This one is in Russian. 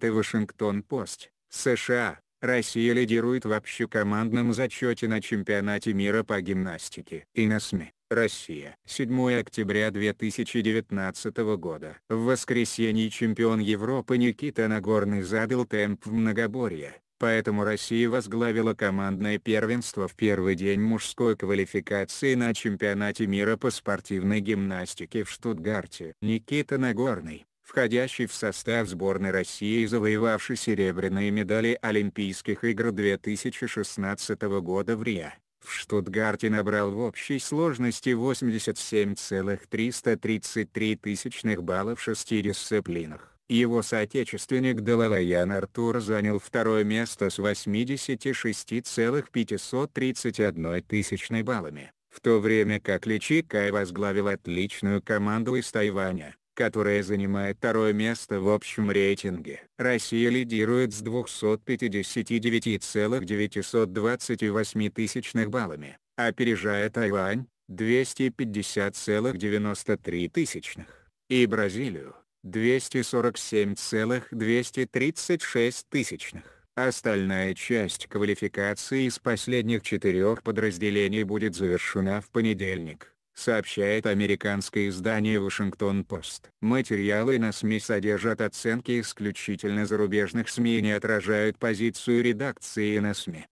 Ты Washington пост США, Россия лидирует в общекомандном зачете на чемпионате мира по гимнастике. И на СМИ. Россия. 7 октября 2019 года. В воскресенье чемпион Европы Никита Нагорный задал темп в многоборье, поэтому Россия возглавила командное первенство в первый день мужской квалификации на чемпионате мира по спортивной гимнастике в Штутгарте. Никита Нагорный входящий в состав сборной России и завоевавший серебряные медали Олимпийских игр 2016 года в Рио. В Штутгарте набрал в общей сложности 87,333 тысячных баллов в шести дисциплинах. Его соотечественник Далалаян Артур занял второе место с 86,531 тысячной баллами, в то время как Личи Чикай возглавил отличную команду из Тайваня которая занимает второе место в общем рейтинге. Россия лидирует с 259,928 баллами, опережая Тайвань, 250,93 и Бразилию, 247,236 тысячных. Остальная часть квалификации из последних четырех подразделений будет завершена в понедельник сообщает американское издание Washington Post. Материалы на СМИ содержат оценки исключительно зарубежных СМИ и не отражают позицию редакции на СМИ.